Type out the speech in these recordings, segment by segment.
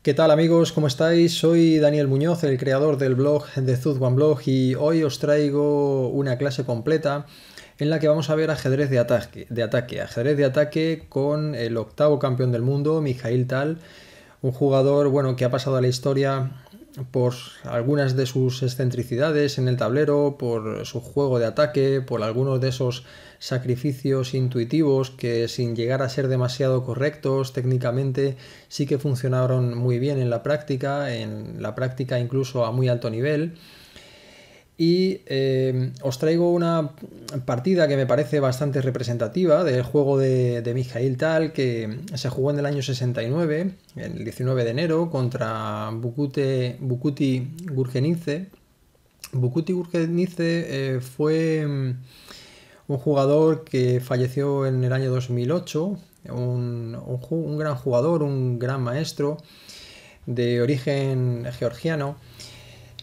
¿Qué tal amigos? ¿Cómo estáis? Soy Daniel Muñoz, el creador del blog de Zuz One Blog y hoy os traigo una clase completa en la que vamos a ver ajedrez de ataque, ajedrez de ataque con el octavo campeón del mundo, Mijail Tal, un jugador bueno que ha pasado a la historia por algunas de sus excentricidades en el tablero, por su juego de ataque, por algunos de esos sacrificios intuitivos que sin llegar a ser demasiado correctos técnicamente sí que funcionaron muy bien en la práctica, en la práctica incluso a muy alto nivel y eh, os traigo una partida que me parece bastante representativa del juego de, Mijail Tal que se jugó en el año 69, el 19 de enero, contra Bukute, Bukuti Gurgenice. Bukuti Gurgenice eh, fue mm, un jugador que falleció en el año 2008, un, un gran jugador, un gran maestro de origen georgiano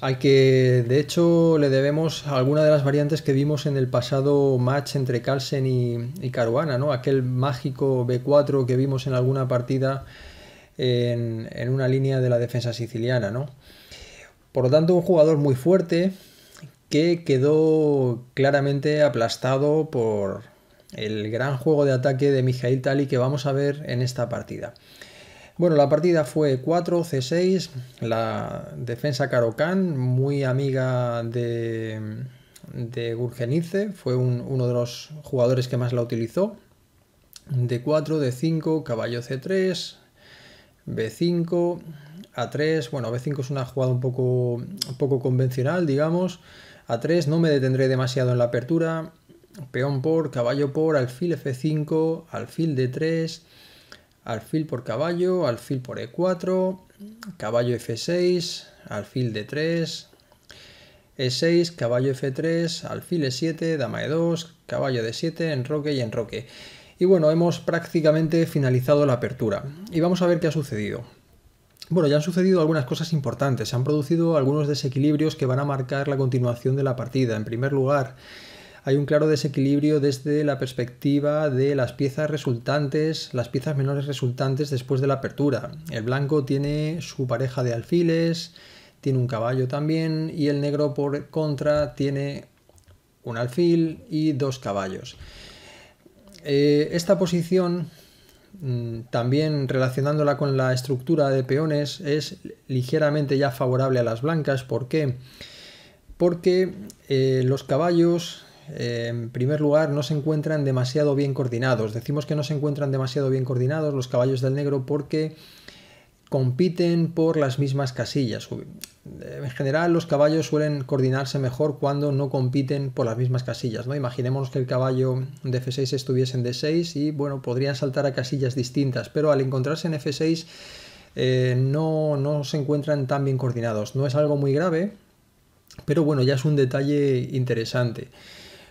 al que de hecho le debemos alguna de las variantes que vimos en el pasado match entre Carlsen y, Caruana, ¿no? Aquel mágico B4 que vimos en alguna partida en, una línea de la defensa siciliana, ¿no? Por lo tanto, un jugador muy fuerte que quedó claramente aplastado por el gran juego de ataque de Mijail Tali que vamos a ver en esta partida. Bueno, la partida fue 4-C6, la defensa Karokan, muy amiga de, de Gurgenice, fue uno de los jugadores que más la utilizó. d 4, d 5, caballo C3, B5, A3, bueno, B5 es una jugada un poco, un poco convencional, digamos. A3 no me detendré demasiado en la apertura, peón por, caballo por, alfil F5, alfil D3 alfil por caballo, alfil por e4, caballo f6, alfil d3, e6, caballo f3, alfil e7, dama e2, caballo d7, enroque y enroque. Y bueno, hemos prácticamente finalizado la apertura. Y vamos a ver qué ha sucedido. Bueno, ya han sucedido algunas cosas importantes. Se han producido algunos desequilibrios que van a marcar la continuación de la partida. En primer lugar, hay un claro desequilibrio desde la perspectiva de las piezas resultantes, las piezas menores resultantes después de la apertura. El blanco tiene su pareja de alfiles, tiene un caballo también y el negro por contra tiene un alfil y dos caballos. Eh, esta posición mm, también relacionándola con la estructura de peones es ligeramente ya favorable a las blancas. ¿Por qué? Porque eh, los caballos eh, en primer lugar, no se encuentran demasiado bien coordinados. Decimos que no se encuentran demasiado bien coordinados los caballos del negro porque compiten por las mismas casillas. En general, los caballos suelen coordinarse mejor cuando no compiten por las mismas casillas. ¿no? imaginemos que el caballo de F6 estuviese en D6 y bueno, podrían saltar a casillas distintas, pero al encontrarse en F6 eh, no, no se encuentran tan bien coordinados. No es algo muy grave, pero bueno, ya es un detalle interesante.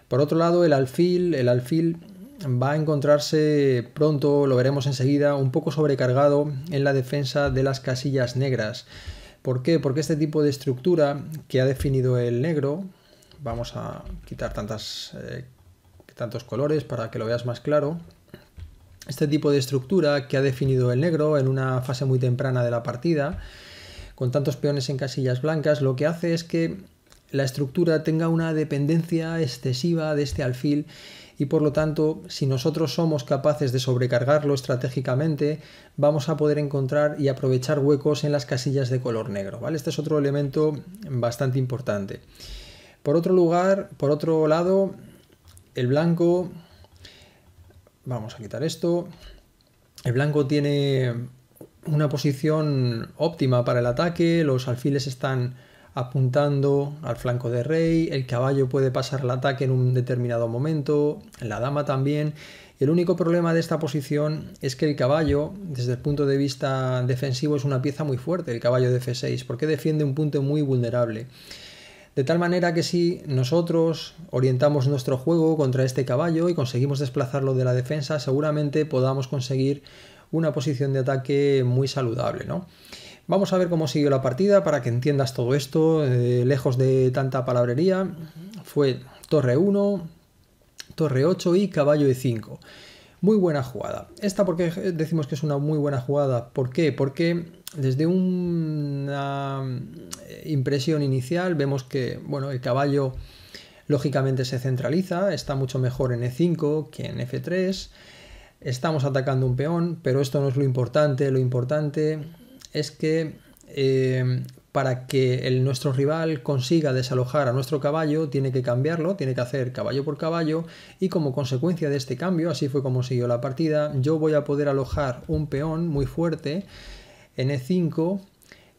Por otro lado, el alfil, el alfil va a encontrarse pronto, lo veremos enseguida, un poco sobrecargado en la defensa de las casillas negras. ¿Por qué? Porque este tipo de estructura que ha definido el negro, vamos a quitar tantas, eh, tantos colores para que lo veas más claro, este tipo de estructura que ha definido el negro en una fase muy temprana de la partida, con tantos peones en casillas blancas, lo que hace es que la estructura tenga una dependencia excesiva de este alfil y por lo tanto, si nosotros somos capaces de sobrecargarlo estratégicamente, vamos a poder encontrar y aprovechar huecos en las casillas de color negro, ¿vale? Este es otro elemento bastante importante. Por otro lugar, por otro lado, el blanco vamos a quitar esto. El blanco tiene una posición óptima para el ataque, los alfiles están apuntando al flanco de rey, el caballo puede pasar el ataque en un determinado momento, la dama también. El único problema de esta posición es que el caballo, desde el punto de vista defensivo, es una pieza muy fuerte, el caballo de F6, porque defiende un punto muy vulnerable. De tal manera que si nosotros orientamos nuestro juego contra este caballo y conseguimos desplazarlo de la defensa, seguramente podamos conseguir una posición de ataque muy saludable, ¿no? Vamos a ver cómo siguió la partida para que entiendas todo esto, eh, lejos de tanta palabrería. Fue torre 1, torre 8 y caballo e 5. Muy buena jugada. Esta porque decimos que es una muy buena jugada. ¿Por qué? Porque desde una eh, impresión inicial vemos que bueno, el caballo lógicamente se centraliza, está mucho mejor en E5 que en F3. Estamos atacando un peón, pero esto no es lo importante. Lo importante es que eh, para que nuestro rival consiga desalojar a nuestro caballo, tiene que cambiarlo, tiene que hacer caballo por caballo y como consecuencia de este cambio, así fue como siguió la partida, yo voy a poder alojar un peón muy fuerte en E5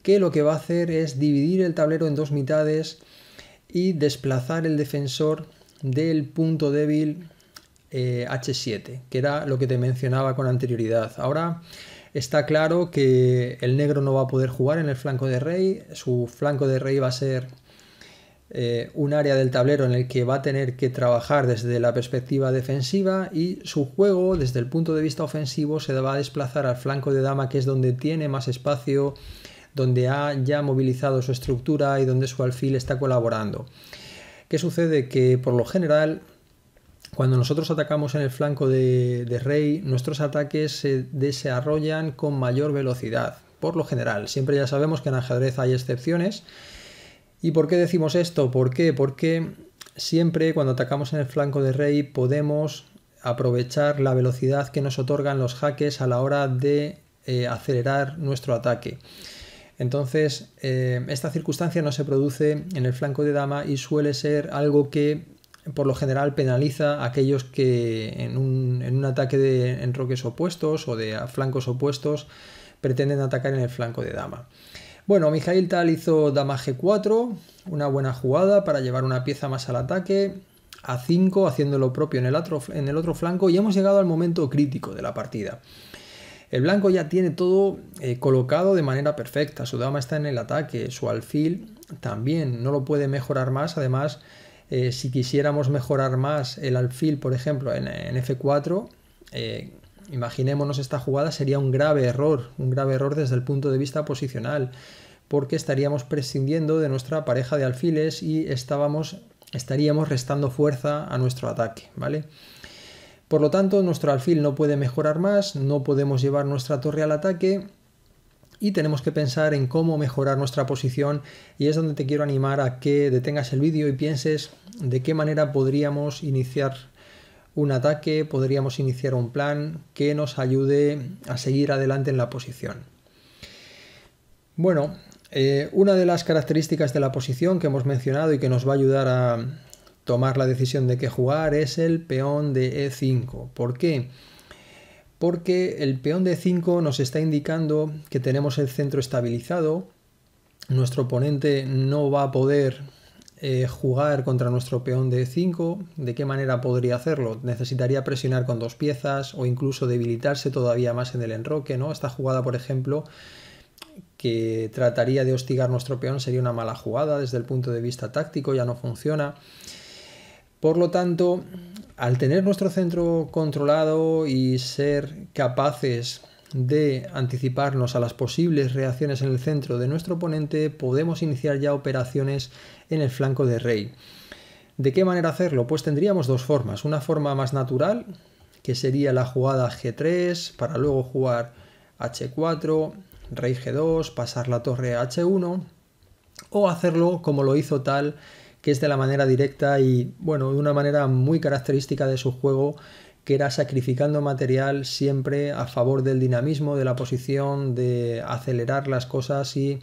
que lo que va a hacer es dividir el tablero en dos mitades y desplazar el defensor del punto débil H7, eh, que era lo que te mencionaba con anterioridad. Ahora Está claro que el negro no va a poder jugar en el flanco de rey, su flanco de rey va a ser eh, un área del tablero en el que va a tener que trabajar desde la perspectiva defensiva y su juego desde el punto de vista ofensivo se va a desplazar al flanco de dama que es donde tiene más espacio, donde ha ya movilizado su estructura y donde su alfil está colaborando. ¿Qué sucede? Que por lo general cuando nosotros atacamos en el flanco de, rey, nuestros ataques se desarrollan con mayor velocidad, por lo general. Siempre ya sabemos que en ajedrez hay excepciones. ¿Y por qué decimos esto? ¿Por qué? Porque siempre cuando atacamos en el flanco de rey podemos aprovechar la velocidad que nos otorgan los jaques a la hora de eh, acelerar nuestro ataque. Entonces, eh, esta circunstancia no se produce en el flanco de dama y suele ser algo que por lo general penaliza a aquellos que en un, ataque de enroques opuestos o de flancos opuestos pretenden atacar en el flanco de dama. Bueno, Mijail Tal hizo dama g4, una buena jugada para llevar una pieza más al ataque, a 5 haciendo lo propio en el, otro, en el otro flanco y hemos llegado al momento crítico de la partida. El blanco ya tiene todo eh, colocado de manera perfecta, su dama está en el ataque, su alfil también, no lo puede mejorar más, además eh, si quisiéramos mejorar más el alfil, por ejemplo, en, F4, eh, imaginémonos esta jugada, sería un grave error, un grave error desde el punto de vista posicional, porque estaríamos prescindiendo de nuestra pareja de alfiles y estábamos, estaríamos restando fuerza a nuestro ataque, ¿vale? Por lo tanto, nuestro alfil no puede mejorar más, no podemos llevar nuestra torre al ataque y tenemos que pensar en cómo mejorar nuestra posición y es donde te quiero animar a que detengas el vídeo y pienses de qué manera podríamos iniciar un ataque, podríamos iniciar un plan que nos ayude a seguir adelante en la posición. Bueno, eh, una de las características de la posición que hemos mencionado y que nos va a ayudar a tomar la decisión de qué jugar es el peón de E5. ¿Por qué? porque el peón de 5 nos está indicando que tenemos el centro estabilizado, nuestro oponente no va a poder eh, jugar contra nuestro peón de 5. ¿De qué manera podría hacerlo? Necesitaría presionar con dos piezas o incluso debilitarse todavía más en el enroque, ¿no? Esta jugada, por ejemplo, que trataría de hostigar nuestro peón sería una mala jugada desde el punto de vista táctico, ya no funciona. Por lo tanto, al tener nuestro centro controlado y ser capaces de anticiparnos a las posibles reacciones en el centro de nuestro oponente, podemos iniciar ya operaciones en el flanco de rey. ¿De qué manera hacerlo? Pues tendríamos dos formas. Una forma más natural, que sería la jugada G3, para luego jugar H4, rey G2, pasar la torre a H1, o hacerlo como lo hizo tal que es de la manera directa y, bueno, de una manera muy característica de su juego, que era sacrificando material siempre a favor del dinamismo, de la posición, de acelerar las cosas y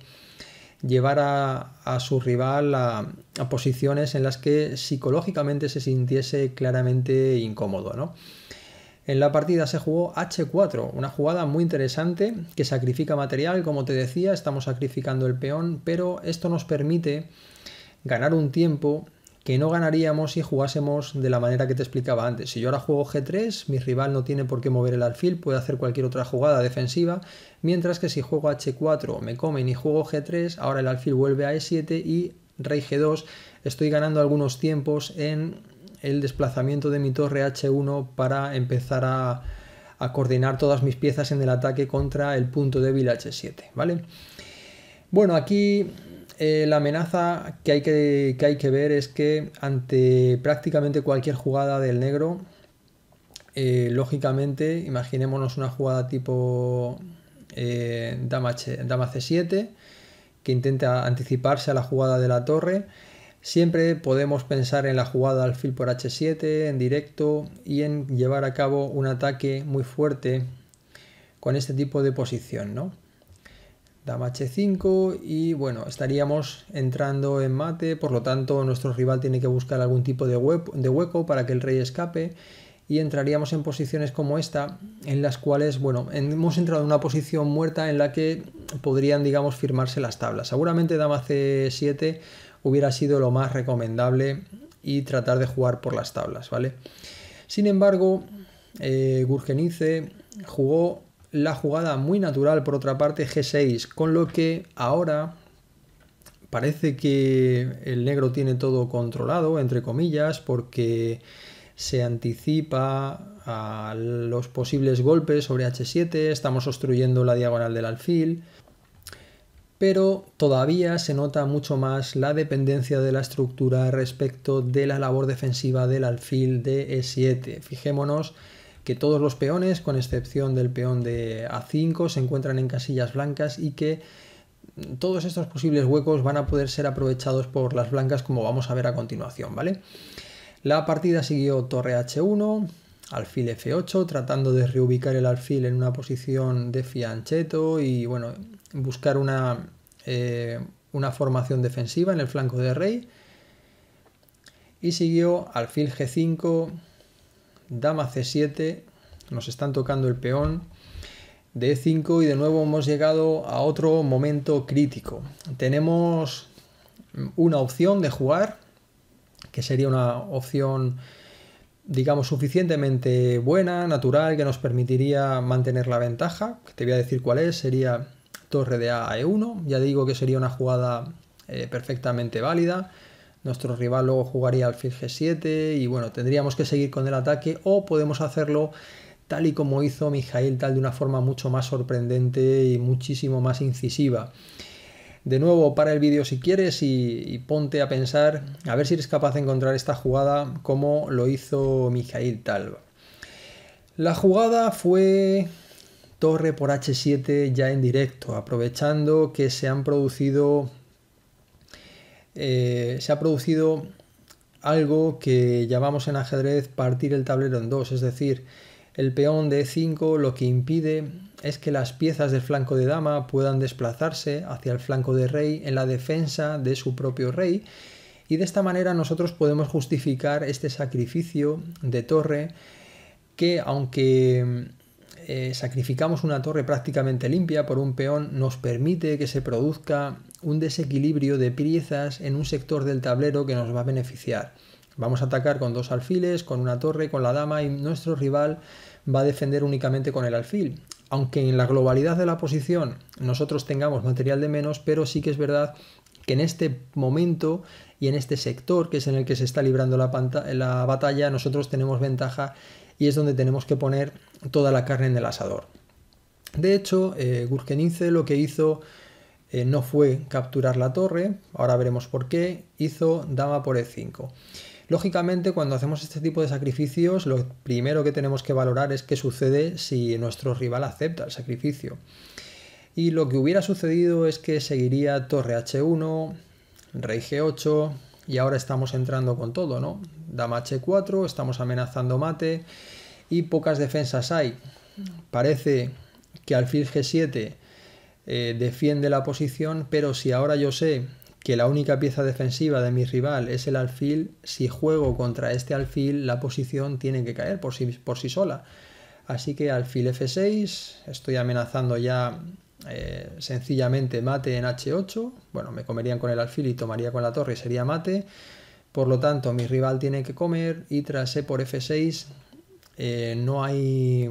llevar a, su rival a, posiciones en las que psicológicamente se sintiese claramente incómodo, ¿no? En la partida se jugó H4, una jugada muy interesante que sacrifica material, como te decía, estamos sacrificando el peón, pero esto nos permite ganar un tiempo que no ganaríamos si jugásemos de la manera que te explicaba antes. Si yo ahora juego G3, mi rival no tiene por qué mover el alfil, puede hacer cualquier otra jugada defensiva, mientras que si juego H4 me comen y juego G3, ahora el alfil vuelve a E7 y rey G2, estoy ganando algunos tiempos en el desplazamiento de mi torre H1 para empezar a, coordinar todas mis piezas en el ataque contra el punto débil H7, ¿vale? Bueno, aquí eh, la amenaza que hay que, ver es que ante prácticamente cualquier jugada del negro, eh, lógicamente, imaginémonos una jugada tipo eh, dama, C7, que intenta anticiparse a la jugada de la torre. Siempre podemos pensar en la jugada alfil por H7, en directo, y en llevar a cabo un ataque muy fuerte con este tipo de posición, ¿no? dama h5 y bueno, estaríamos entrando en mate, por lo tanto nuestro rival tiene que buscar algún tipo de, hueco para que el rey escape y entraríamos en posiciones como esta, en las cuales, bueno, hemos entrado en una posición muerta en la que podrían, digamos, firmarse las tablas. Seguramente dama c7 hubiera sido lo más recomendable y tratar de jugar por las tablas, ¿vale? Sin embargo, eh, Gurgenice jugó la jugada muy natural por otra parte G6, con lo que ahora parece que el negro tiene todo controlado, entre comillas, porque se anticipa a los posibles golpes sobre H7, estamos obstruyendo la diagonal del alfil, pero todavía se nota mucho más la dependencia de la estructura respecto de la labor defensiva del alfil de E7. Fijémonos que todos los peones, con excepción del peón de A5, se encuentran en casillas blancas y que todos estos posibles huecos van a poder ser aprovechados por las blancas como vamos a ver a continuación, ¿vale? La partida siguió torre H1, alfil F8, tratando de reubicar el alfil en una posición de fiancheto y bueno, buscar una, eh, una formación defensiva en el flanco de rey. Y siguió alfil G5, dama c7, nos están tocando el peón, d5 e y de nuevo hemos llegado a otro momento crítico. Tenemos una opción de jugar, que sería una opción digamos suficientemente buena, natural, que nos permitiría mantener la ventaja, te voy a decir cuál es, sería torre de A a E1, ya digo que sería una jugada eh, perfectamente válida, nuestro rival luego jugaría al G7 y bueno, tendríamos que seguir con el ataque o podemos hacerlo tal y como hizo Mijail tal de una forma mucho más sorprendente y muchísimo más incisiva. De nuevo, para el vídeo si quieres y, ponte a pensar a ver si eres capaz de encontrar esta jugada como lo hizo Mijail Tal. La jugada fue torre por H7 ya en directo, aprovechando que se han producido eh, se ha producido algo que llamamos en ajedrez partir el tablero en dos, es decir, el peón de E5 lo que impide es que las piezas del flanco de dama puedan desplazarse hacia el flanco de rey en la defensa de su propio rey y de esta manera nosotros podemos justificar este sacrificio de torre que aunque eh, sacrificamos una torre prácticamente limpia por un peón nos permite que se produzca un desequilibrio de piezas en un sector del tablero que nos va a beneficiar. Vamos a atacar con dos alfiles, con una torre, con la dama y nuestro rival va a defender únicamente con el alfil. Aunque en la globalidad de la posición nosotros tengamos material de menos, pero sí que es verdad que en este momento y en este sector que es en el que se está librando la, batalla nosotros tenemos ventaja y es donde tenemos que poner toda la carne en el asador. De hecho, eh, Gurkenice lo que hizo eh, no fue capturar la torre, ahora veremos por qué, hizo dama por e5. Lógicamente, cuando hacemos este tipo de sacrificios, lo primero que tenemos que valorar es qué sucede si nuestro rival acepta el sacrificio. Y lo que hubiera sucedido es que seguiría torre h1, rey g8, y ahora estamos entrando con todo, ¿no? Dama h4, estamos amenazando mate, y pocas defensas hay. Parece que alfil g7 eh, defiende la posición, pero si ahora yo sé que la única pieza defensiva de mi rival es el alfil, si juego contra este alfil, la posición tiene que caer por sí, por sí sola. Así que alfil f6, estoy amenazando ya eh, sencillamente mate en h8, bueno, me comerían con el alfil y tomaría con la torre y sería mate, por lo tanto mi rival tiene que comer y tras e por f6 eh, no hay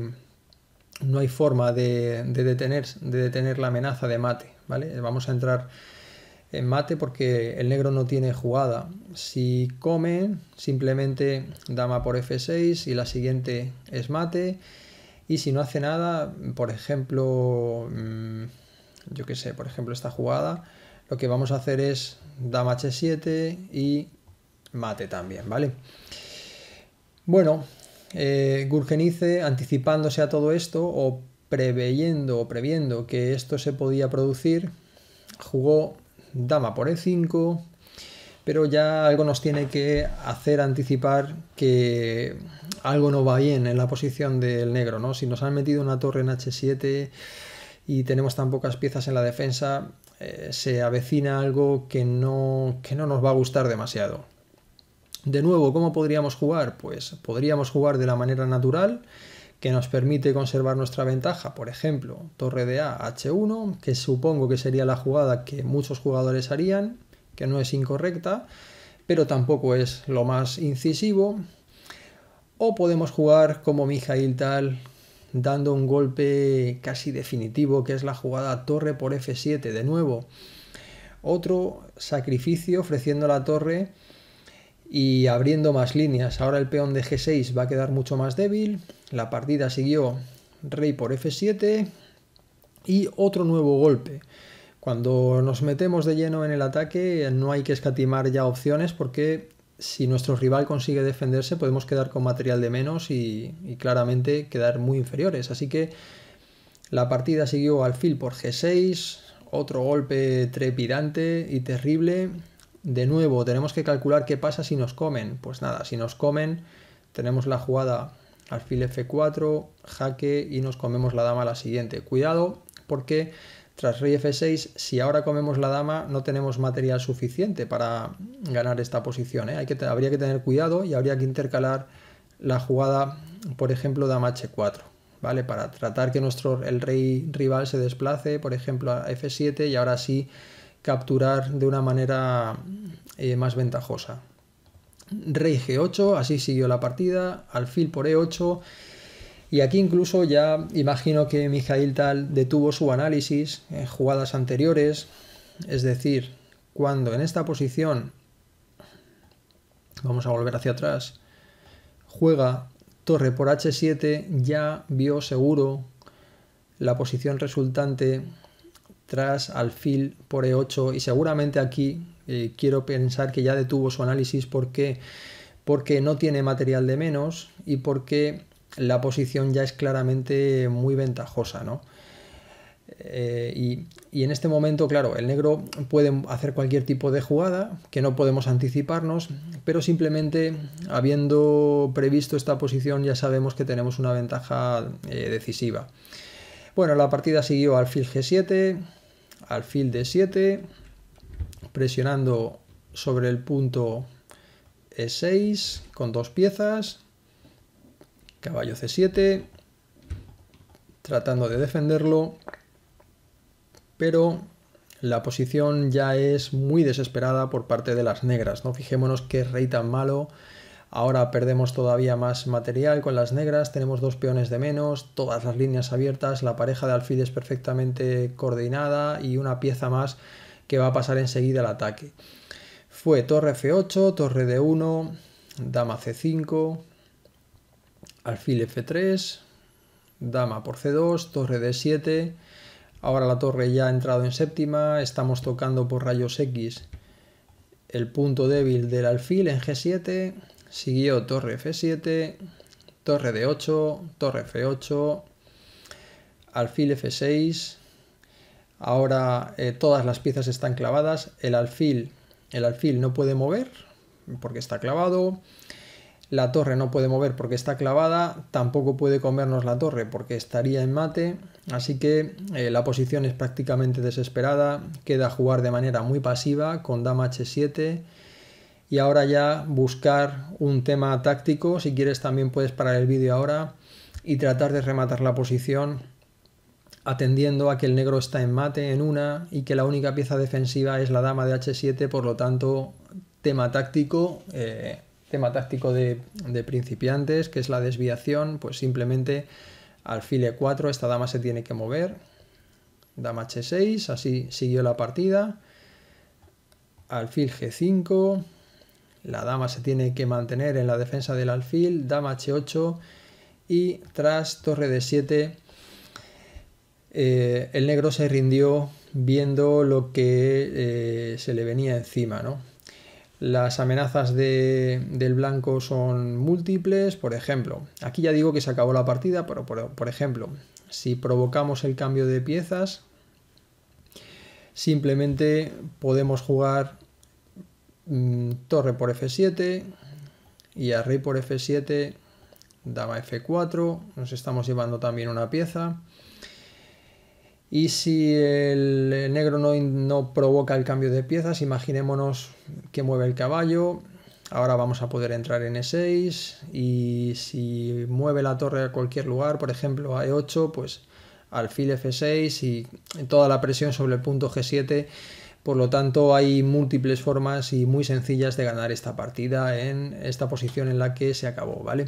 no hay forma de, detener, de detener la amenaza de mate. ¿vale? Vamos a entrar en mate porque el negro no tiene jugada. Si come, simplemente dama por F6 y la siguiente es mate. Y si no hace nada, por ejemplo, mm, yo que sé, por ejemplo esta jugada, lo que vamos a hacer es dama H7 y mate también, ¿vale? Bueno, eh, Gurgenice, anticipándose a todo esto o preveyendo o previendo que esto se podía producir, jugó dama por e5, pero ya algo nos tiene que hacer anticipar que algo no va bien en la posición del negro, ¿no? Si nos han metido una torre en h7 y tenemos tan pocas piezas en la defensa, eh, se avecina algo que que no nos va a gustar demasiado. De nuevo, ¿cómo podríamos jugar? Pues podríamos jugar de la manera natural que nos permite conservar nuestra ventaja, por ejemplo, torre de A, H1, que supongo que sería la jugada que muchos jugadores harían, que no es incorrecta, pero tampoco es lo más incisivo. O podemos jugar como Mijail Tal, dando un golpe casi definitivo, que es la jugada torre por F7 de nuevo. Otro sacrificio ofreciendo la torre y abriendo más líneas. Ahora el peón de G6 va a quedar mucho más débil. La partida siguió rey por F7 y otro nuevo golpe. Cuando nos metemos de lleno en el ataque no hay que escatimar ya opciones porque si nuestro rival consigue defenderse podemos quedar con material de menos y, claramente quedar muy inferiores. Así que la partida siguió alfil por G6, otro golpe trepidante y terrible de nuevo, tenemos que calcular qué pasa si nos comen. Pues nada, si nos comen, tenemos la jugada alfil f4, jaque y nos comemos la dama a la siguiente. Cuidado porque tras rey f6, si ahora comemos la dama, no tenemos material suficiente para ganar esta posición. ¿eh? Hay que, habría que tener cuidado y habría que intercalar la jugada, por ejemplo, dama h4. ¿Vale? Para tratar que nuestro, el rey rival se desplace, por ejemplo, a f7 y ahora sí capturar de una manera eh, más ventajosa. Rey G8, así siguió la partida, alfil por E8, y aquí incluso ya imagino que Mijail Tal detuvo su análisis en jugadas anteriores, es decir, cuando en esta posición, vamos a volver hacia atrás, juega torre por H7, ya vio seguro la posición resultante tras alfil por e8 y seguramente aquí eh, quiero pensar que ya detuvo su análisis porque, porque no tiene material de menos y porque la posición ya es claramente muy ventajosa, eh, y, en este momento, claro, el negro puede hacer cualquier tipo de jugada, que no podemos anticiparnos, pero simplemente habiendo previsto esta posición ya sabemos que tenemos una ventaja eh, decisiva. Bueno, la partida siguió alfil G7, alfil de 7, presionando sobre el punto E6 con dos piezas, caballo C7, tratando de defenderlo, pero la posición ya es muy desesperada por parte de las negras, ¿no? Fijémonos qué rey tan malo Ahora perdemos todavía más material con las negras, tenemos dos peones de menos, todas las líneas abiertas, la pareja de alfiles perfectamente coordinada y una pieza más que va a pasar enseguida al ataque. Fue torre F8, torre D1, dama C5, alfil F3, dama por C2, torre D7, ahora la torre ya ha entrado en séptima, estamos tocando por rayos X el punto débil del alfil en G7, siguió torre f7, torre d8, torre f8, alfil f6. Ahora eh, todas las piezas están clavadas, el alfil, el alfil no puede mover porque está clavado, la torre no puede mover porque está clavada, tampoco puede comernos la torre porque estaría en mate, así que eh, la posición es prácticamente desesperada, queda jugar de manera muy pasiva con dama h7, y ahora ya buscar un tema táctico. Si quieres también puedes parar el vídeo ahora y tratar de rematar la posición atendiendo a que el negro está en mate en una y que la única pieza defensiva es la dama de h7, por lo tanto tema táctico, eh, tema táctico de, de, principiantes, que es la desviación, pues simplemente alfil e4, esta dama se tiene que mover, dama h6, así siguió la partida, alfil g5, la dama se tiene que mantener en la defensa del alfil, dama h8 y tras torre d7 eh, el negro se rindió viendo lo que eh, se le venía encima, ¿no? Las amenazas de, del blanco son múltiples, por ejemplo, aquí ya digo que se acabó la partida, pero por ejemplo, si provocamos el cambio de piezas, simplemente podemos jugar Mm, torre por f7 y a rey por f7, dama f4, nos estamos llevando también una pieza. Y si el negro no, no provoca el cambio de piezas, imaginémonos que mueve el caballo, ahora vamos a poder entrar en E6 y si mueve la torre a cualquier lugar, por ejemplo a E8, pues alfil F6 y toda la presión sobre el punto G7 por lo tanto, hay múltiples formas y muy sencillas de ganar esta partida en esta posición en la que se acabó, ¿vale?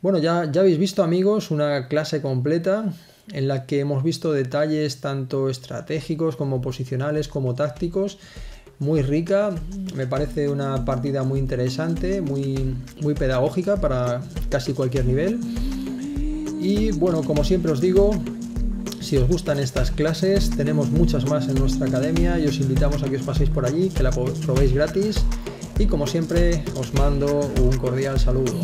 Bueno, ya, ya habéis visto, amigos, una clase completa en la que hemos visto detalles tanto estratégicos como posicionales como tácticos muy rica, me parece una partida muy interesante, muy, muy pedagógica para casi cualquier nivel. Y bueno, como siempre os digo, si os gustan estas clases, tenemos muchas más en nuestra academia y os invitamos a que os paséis por allí, que la probéis gratis. Y como siempre, os mando un cordial saludo.